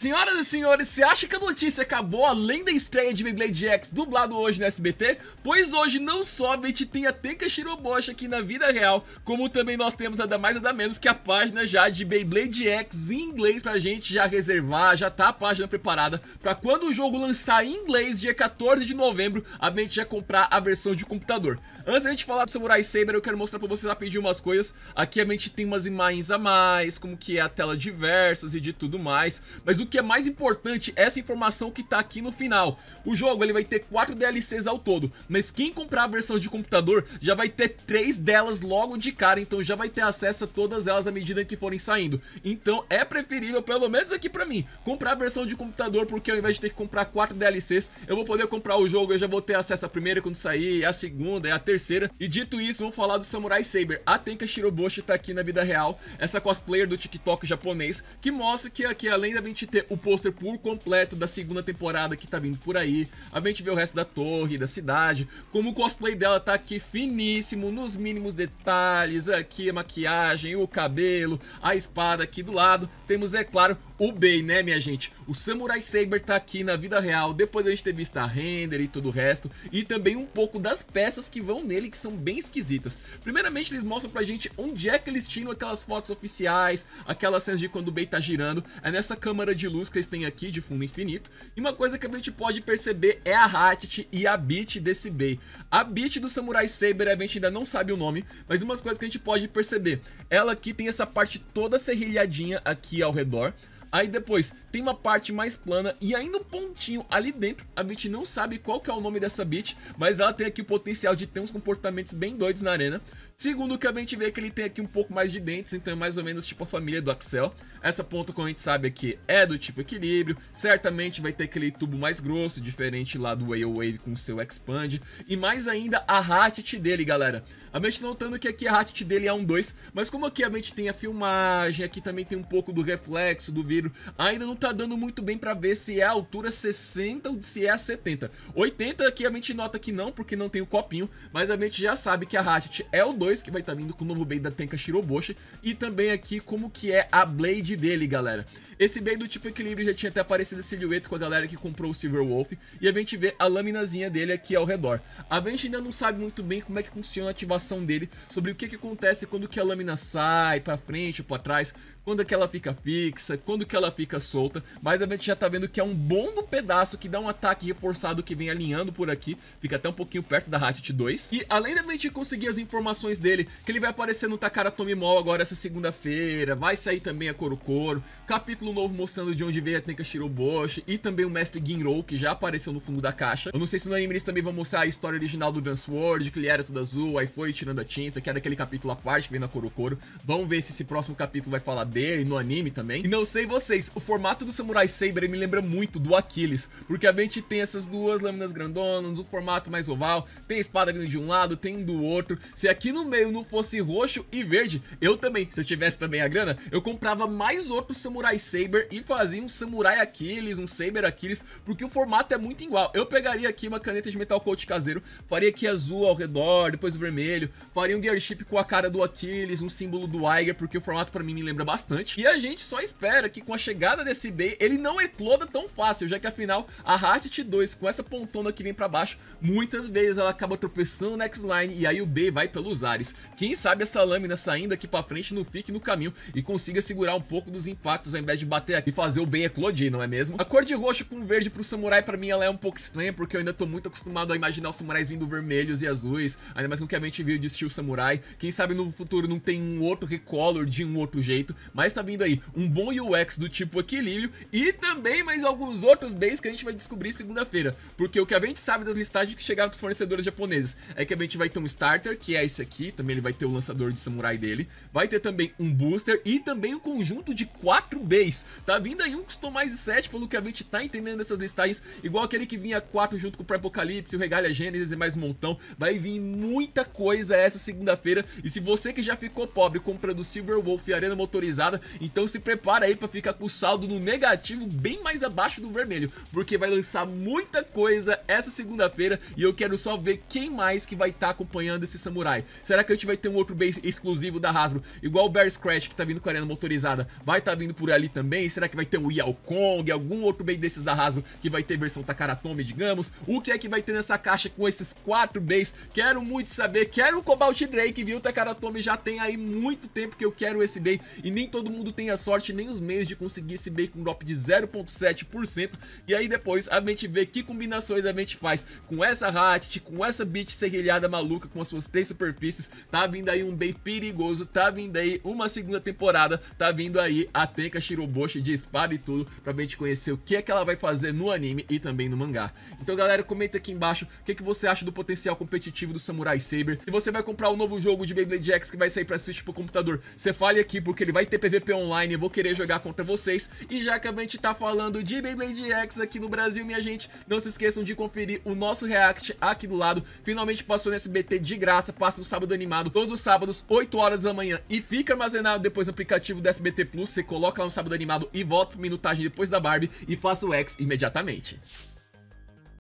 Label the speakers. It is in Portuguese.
Speaker 1: Senhoras e senhores, você acha que a notícia acabou além da estreia de Beyblade X dublado hoje no SBT? Pois hoje não só a gente tem a Tenka Shiroboshi aqui na vida real, como também nós temos a da mais a da menos que é a página já de Beyblade X em inglês pra gente já reservar, já tá a página preparada pra quando o jogo lançar em inglês, dia 14 de novembro, a gente já comprar a versão de computador. Antes da gente falar do Samurai Saber, eu quero mostrar pra vocês rapidinho umas coisas. Aqui a gente tem umas imagens a mais, como que é a tela de versos e de tudo mais, mas o que é mais importante é essa informação que tá aqui no final. O jogo ele vai ter 4 DLCs ao todo, mas quem comprar a versão de computador já vai ter 3 delas logo de cara, então já vai ter acesso a todas elas à medida que forem saindo. Então é preferível, pelo menos aqui pra mim, comprar a versão de computador, porque ao invés de ter que comprar 4 DLCs, eu vou poder comprar o jogo, eu já vou ter acesso à primeira quando sair, à segunda, à terceira. E dito isso, vamos falar do Samurai Saber. A Tenka Shiroboshi tá aqui na vida real, essa cosplayer do TikTok japonês, que mostra que aqui além da gente ter o pôster por completo da segunda temporada que tá vindo por aí. A gente vê o resto da torre, da cidade, como o cosplay dela tá aqui finíssimo, nos mínimos detalhes, aqui a maquiagem, o cabelo, a espada aqui do lado. Temos, é claro, o Bay, né, minha gente? O Samurai Saber tá aqui na vida real, depois a gente ter visto a render e tudo o resto, e também um pouco das peças que vão nele, que são bem esquisitas. Primeiramente, eles mostram pra gente onde é que eles tiram aquelas fotos oficiais, aquelas cenas de quando o Bey tá girando, é nessa câmara de luz que eles têm aqui, de fundo infinito, e uma coisa que a gente pode perceber é a Hatchet e a Beat desse Bey A Beat do Samurai Saber, a gente ainda não sabe o nome, mas umas coisas que a gente pode perceber, ela aqui tem essa parte toda serrilhadinha aqui ao redor, Aí depois tem uma parte mais plana e ainda um pontinho ali dentro. A gente não sabe qual que é o nome dessa bit, mas ela tem aqui o potencial de ter uns comportamentos bem doidos na arena. Segundo, que a gente vê que ele tem aqui um pouco mais de dentes, então é mais ou menos tipo a família do Axel. Essa ponta, como a gente sabe aqui, é do tipo equilíbrio. Certamente vai ter aquele tubo mais grosso, diferente lá do Whale Wave com seu Expand. E mais ainda, a Hatchet dele, galera. A gente tá notando que aqui a Hatchet dele é um 2, mas como aqui a gente tem a filmagem, aqui também tem um pouco do reflexo do vidro, ainda não tá dando muito bem pra ver se é a altura 60 ou se é a 70. 80 aqui a gente nota que não, porque não tem o copinho, mas a gente já sabe que a Hatchet é o 2, 2, que vai estar tá vindo com o novo Blade da Tenka Shiroboshi, e também aqui como que é a Blade dele, galera. Esse Blade do tipo equilíbrio já tinha até aparecido esse silhueta com a galera que comprou o Silver Wolf, e a gente vê a laminazinha dele aqui ao redor. A gente ainda não sabe muito bem como é que funciona a ativação dele, sobre o que, que acontece quando que a lâmina sai para frente ou para trás, quando é que ela fica fixa, quando que ela fica solta, mas a gente já tá vendo que é um bom do pedaço que dá um ataque reforçado que vem alinhando por aqui, fica até um pouquinho perto da Hatchet 2. E além da gente conseguir as informações dele, que ele vai aparecer no Takara Tomimol agora essa segunda-feira, vai sair também a Coro Coro, capítulo novo mostrando de onde veio a Tenka Shiroboshi e também o Mestre Ginrou, que já apareceu no fundo da caixa. Eu não sei se no anime eles também vão mostrar a história original do Dance World, que ele era todo azul, aí foi tirando a tinta, que era aquele capítulo à parte que vem na Coro Coro. Vamos ver se esse próximo capítulo vai falar dele no anime também. E não sei vocês, o formato do Samurai Saber me lembra muito do Aquiles, porque a gente tem essas duas lâminas grandonas, um formato mais oval, tem a espada vindo de um lado, tem do outro. Se aqui no meio não fosse roxo e verde, eu também, se eu tivesse também a grana, eu comprava mais outro Samurai Saber e fazia um Samurai Aquiles, um Saber Aquiles, porque o formato é muito igual. Eu pegaria aqui uma caneta de metal coat caseiro, faria aqui azul ao redor, depois vermelho, faria um Gearship com a cara do Aquiles, um símbolo do Iger, porque o formato pra mim me lembra bastante. E a gente só espera que com a chegada desse B, ele não ecloda tão fácil, já que afinal a Hatchet 2, com essa pontona que vem pra baixo, muitas vezes ela acaba tropeçando no X-Line e aí o B vai pelo usar. Quem sabe essa lâmina saindo aqui pra frente não fique no caminho e consiga segurar um pouco dos impactos ao invés de bater aqui e fazer o bem eclodir, não é mesmo? A cor de roxo com verde pro samurai pra mim ela é um pouco estranha porque eu ainda tô muito acostumado a imaginar os samurais vindo vermelhos e azuis, ainda mais com que a gente viu de estilo samurai. Quem sabe no futuro não tem um outro recolor de um outro jeito, mas tá vindo aí um bom UX do tipo equilíbrio e também mais alguns outros bens que a gente vai descobrir segunda-feira, porque o que a gente sabe das listagens que chegaram pros fornecedores japoneses é que a gente vai ter um starter, que é esse aqui, aqui, também ele vai ter o lançador de samurai dele, vai ter também um booster e também um conjunto de 4 Bs, tá vindo aí um customize 7, pelo que a gente tá entendendo dessas listagens, igual aquele que vinha 4 junto com o Pré-Apocalipse, o Regalia Gênesis e mais um montão, vai vir muita coisa essa segunda-feira, e se você que já ficou pobre comprando Silver Wolf e Arena Motorizada, então se prepara aí pra ficar com o saldo no negativo bem mais abaixo do vermelho, porque vai lançar muita coisa essa segunda-feira, e eu quero só ver quem mais que vai estar tá acompanhando esse samurai. Será que a gente vai ter um outro base exclusivo da Hasbro? Igual o Bear Crash que tá vindo com a arena motorizada, vai estar tá vindo por ali também? Será que vai ter um Yao Kong, algum outro base desses da Hasbro que vai ter versão Takaratomi, digamos? O que é que vai ter nessa caixa com esses quatro bases? Quero muito saber, quero o Cobalt Drake, viu? Takaratomi já tem aí muito tempo que eu quero esse base e nem todo mundo tem a sorte, nem os meios de conseguir esse base com drop de 0.7% e aí depois a gente vê que combinações a gente faz com essa Hatch, com essa Beat serrilhada maluca com as suas três superfícies tá vindo aí um bem perigoso, tá vindo aí uma segunda temporada, tá vindo aí a Tenka Shiroboshi de espada e tudo, pra gente conhecer o que é que ela vai fazer no anime e também no mangá. Então galera, comenta aqui embaixo o que, é que você acha do potencial competitivo do Samurai Saber, se você vai comprar o um novo jogo de Beyblade X que vai sair pra Switch pro computador, você fale aqui porque ele vai ter PVP online, eu vou querer jogar contra vocês, e já que a gente tá falando de Beyblade X aqui no Brasil, minha gente, não se esqueçam de conferir o nosso react aqui do lado, finalmente passou no SBT de graça, passa no sábado conteúdo animado todos os sábados, 8 horas da manhã, e fica armazenado depois no aplicativo do SBT Plus. Você coloca lá no sábado animado e volta pra minutagem depois da Barbie e faça o X imediatamente.